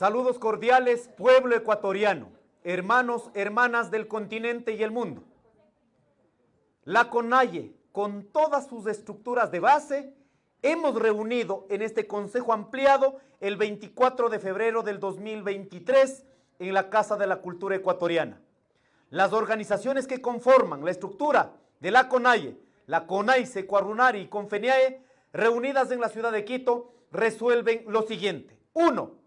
Saludos cordiales, pueblo ecuatoriano, hermanos, hermanas del continente y el mundo. La CONAIE, con todas sus estructuras de base, hemos reunido en este Consejo Ampliado el 24 de febrero del 2023 en la Casa de la Cultura Ecuatoriana. Las organizaciones que conforman la estructura de la CONAIE, la CONAICE, Cuarunari y CONFENIAE, reunidas en la ciudad de Quito, resuelven lo siguiente. Uno,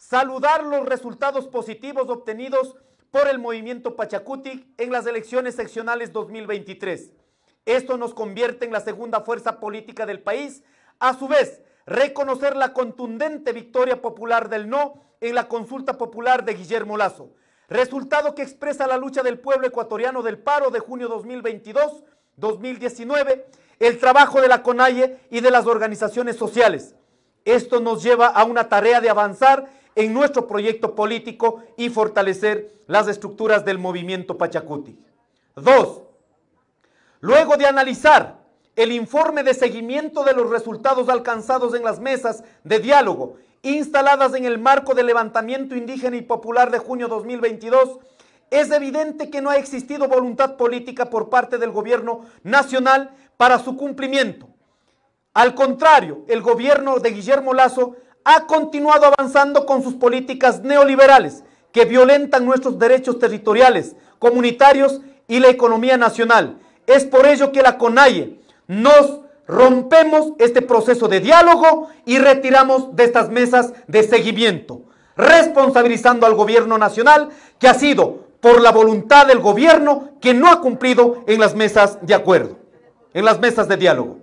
saludar los resultados positivos obtenidos por el movimiento Pachacuti en las elecciones seccionales 2023. Esto nos convierte en la segunda fuerza política del país. A su vez, reconocer la contundente victoria popular del no en la consulta popular de Guillermo Lazo. Resultado que expresa la lucha del pueblo ecuatoriano del paro de junio 2022, 2019, el trabajo de la CONAIE y de las organizaciones sociales. Esto nos lleva a una tarea de avanzar en nuestro proyecto político y fortalecer las estructuras del movimiento Pachacuti. Dos, luego de analizar el informe de seguimiento de los resultados alcanzados en las mesas de diálogo instaladas en el marco del levantamiento indígena y popular de junio 2022, es evidente que no ha existido voluntad política por parte del gobierno nacional para su cumplimiento. Al contrario, el gobierno de Guillermo Lazo ha continuado avanzando con sus políticas neoliberales que violentan nuestros derechos territoriales, comunitarios y la economía nacional. Es por ello que la CONAIE nos rompemos este proceso de diálogo y retiramos de estas mesas de seguimiento, responsabilizando al gobierno nacional que ha sido por la voluntad del gobierno que no ha cumplido en las mesas de acuerdo, en las mesas de diálogo.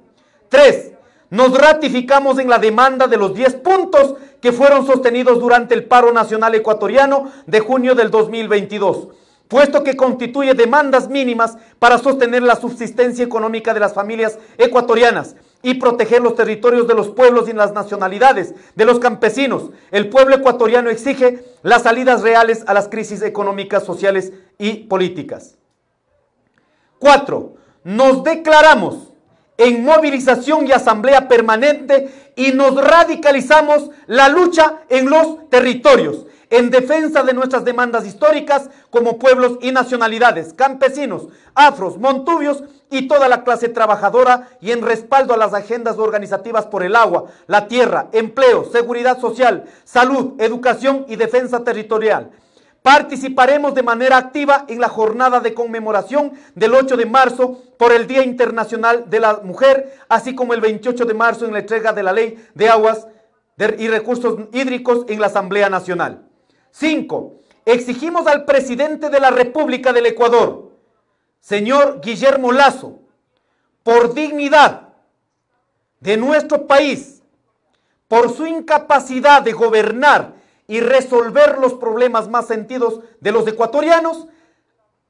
Tres, nos ratificamos en la demanda de los 10 puntos que fueron sostenidos durante el paro nacional ecuatoriano de junio del 2022, puesto que constituye demandas mínimas para sostener la subsistencia económica de las familias ecuatorianas y proteger los territorios de los pueblos y las nacionalidades, de los campesinos. El pueblo ecuatoriano exige las salidas reales a las crisis económicas, sociales y políticas. 4. Nos declaramos en movilización y asamblea permanente y nos radicalizamos la lucha en los territorios, en defensa de nuestras demandas históricas como pueblos y nacionalidades, campesinos, afros, montubios y toda la clase trabajadora y en respaldo a las agendas organizativas por el agua, la tierra, empleo, seguridad social, salud, educación y defensa territorial Participaremos de manera activa en la jornada de conmemoración del 8 de marzo por el Día Internacional de la Mujer, así como el 28 de marzo en la entrega de la Ley de Aguas y Recursos Hídricos en la Asamblea Nacional. 5. Exigimos al presidente de la República del Ecuador, señor Guillermo Lazo, por dignidad de nuestro país, por su incapacidad de gobernar y resolver los problemas más sentidos de los ecuatorianos,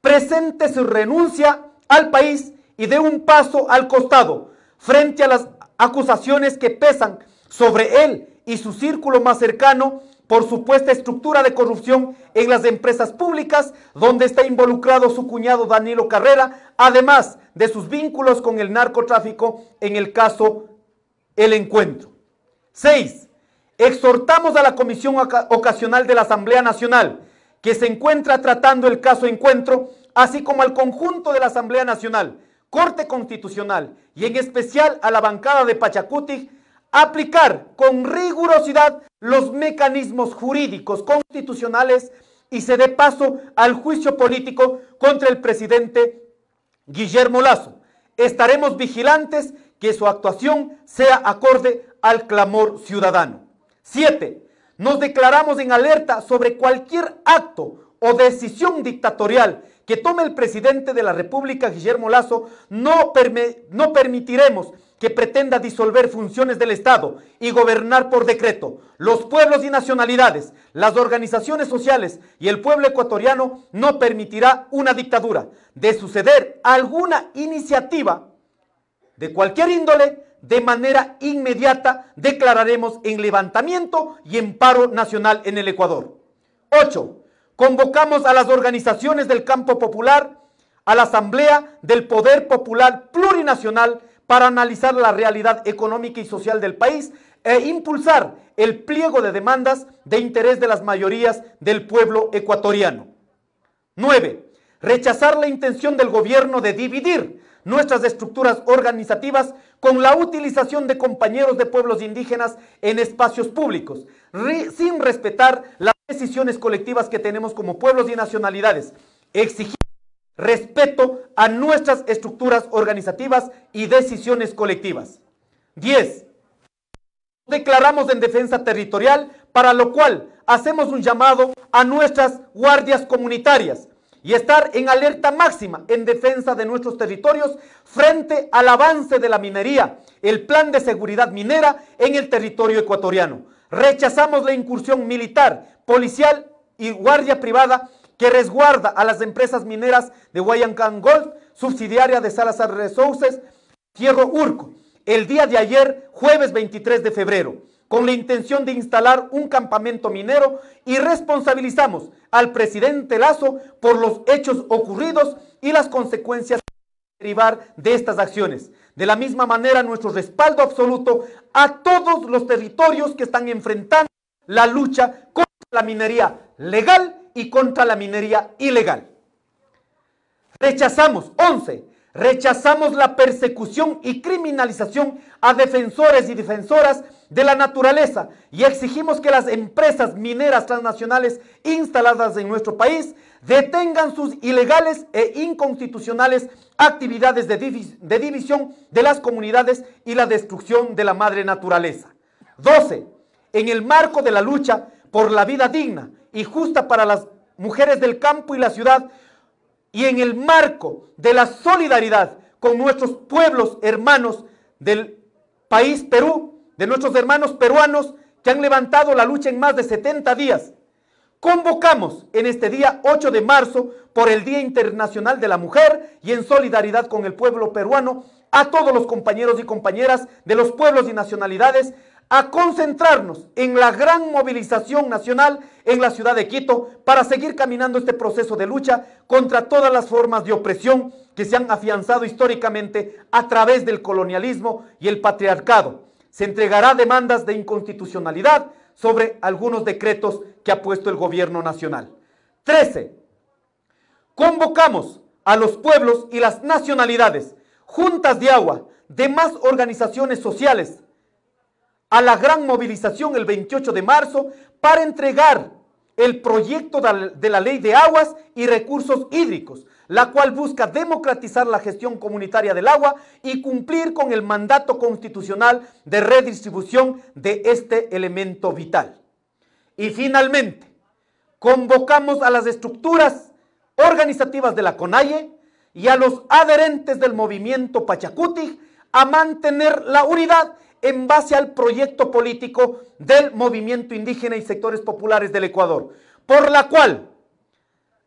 presente su renuncia al país y dé un paso al costado frente a las acusaciones que pesan sobre él y su círculo más cercano por supuesta estructura de corrupción en las empresas públicas donde está involucrado su cuñado Danilo Carrera, además de sus vínculos con el narcotráfico en el caso El Encuentro. 6. Exhortamos a la Comisión Ocasional de la Asamblea Nacional, que se encuentra tratando el caso encuentro, así como al conjunto de la Asamblea Nacional, Corte Constitucional y en especial a la bancada de Pachacuti, aplicar con rigurosidad los mecanismos jurídicos constitucionales y se dé paso al juicio político contra el presidente Guillermo Lazo. Estaremos vigilantes que su actuación sea acorde al clamor ciudadano. 7. Nos declaramos en alerta sobre cualquier acto o decisión dictatorial que tome el presidente de la República, Guillermo Lazo, no, no permitiremos que pretenda disolver funciones del Estado y gobernar por decreto. Los pueblos y nacionalidades, las organizaciones sociales y el pueblo ecuatoriano no permitirá una dictadura. De suceder alguna iniciativa de cualquier índole, de manera inmediata declararemos en levantamiento y en paro nacional en el Ecuador. 8. Convocamos a las organizaciones del campo popular a la Asamblea del Poder Popular Plurinacional para analizar la realidad económica y social del país e impulsar el pliego de demandas de interés de las mayorías del pueblo ecuatoriano. 9. Rechazar la intención del gobierno de dividir nuestras estructuras organizativas con la utilización de compañeros de pueblos indígenas en espacios públicos, sin respetar las decisiones colectivas que tenemos como pueblos y nacionalidades. Exigir respeto a nuestras estructuras organizativas y decisiones colectivas. 10. Declaramos en defensa territorial, para lo cual hacemos un llamado a nuestras guardias comunitarias y estar en alerta máxima en defensa de nuestros territorios frente al avance de la minería, el plan de seguridad minera en el territorio ecuatoriano. Rechazamos la incursión militar, policial y guardia privada que resguarda a las empresas mineras de Guayancán Gold, subsidiaria de Salazar Resources, Tierro Urco, el día de ayer, jueves 23 de febrero con la intención de instalar un campamento minero y responsabilizamos al presidente Lazo por los hechos ocurridos y las consecuencias derivar de estas acciones. De la misma manera, nuestro respaldo absoluto a todos los territorios que están enfrentando la lucha contra la minería legal y contra la minería ilegal. Rechazamos, 11, rechazamos la persecución y criminalización a defensores y defensoras de la naturaleza y exigimos que las empresas mineras transnacionales instaladas en nuestro país detengan sus ilegales e inconstitucionales actividades de, división de las comunidades y la destrucción de la madre naturaleza. 12. En el marco de la lucha por la vida digna y justa para las mujeres del campo y la ciudad, y en el marco de la solidaridad con nuestros pueblos hermanos del país Perú, de nuestros hermanos peruanos que han levantado la lucha en más de 70 días. Convocamos en este día 8 de marzo por el Día Internacional de la Mujer y en solidaridad con el pueblo peruano a todos los compañeros y compañeras de los pueblos y nacionalidades a concentrarnos en la gran movilización nacional en la ciudad de Quito para seguir caminando este proceso de lucha contra todas las formas de opresión que se han afianzado históricamente a través del colonialismo y el patriarcado se entregará demandas de inconstitucionalidad sobre algunos decretos que ha puesto el gobierno nacional. 13. Convocamos a los pueblos y las nacionalidades, juntas de agua, demás organizaciones sociales, a la gran movilización el 28 de marzo para entregar el proyecto de la ley de aguas y recursos hídricos, la cual busca democratizar la gestión comunitaria del agua y cumplir con el mandato constitucional de redistribución de este elemento vital. Y finalmente, convocamos a las estructuras organizativas de la CONAIE y a los adherentes del movimiento Pachacuti a mantener la unidad en base al proyecto político del movimiento indígena y sectores populares del Ecuador, por la cual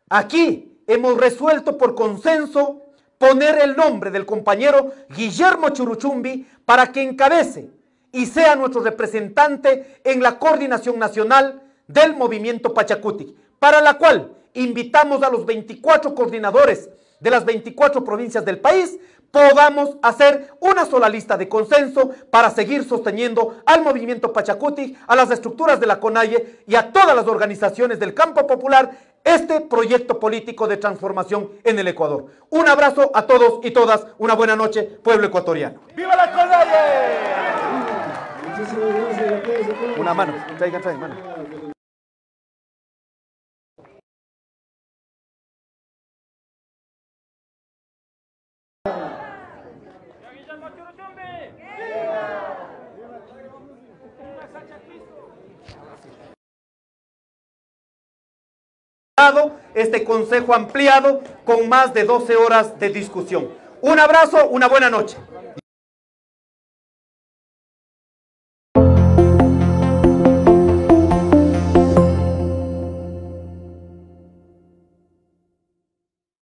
aquí hemos resuelto por consenso poner el nombre del compañero Guillermo Churuchumbi para que encabece y sea nuestro representante en la coordinación nacional del movimiento Pachacutic, para la cual invitamos a los 24 coordinadores de las 24 provincias del país podamos hacer una sola lista de consenso para seguir sosteniendo al movimiento Pachacuti, a las estructuras de la CONAIE y a todas las organizaciones del campo popular este proyecto político de transformación en el Ecuador. Un abrazo a todos y todas, una buena noche, pueblo ecuatoriano. ¡Viva la CONAIE! Una mano, traigan, traigan, mano. este consejo ampliado con más de 12 horas de discusión. Un abrazo, una buena noche.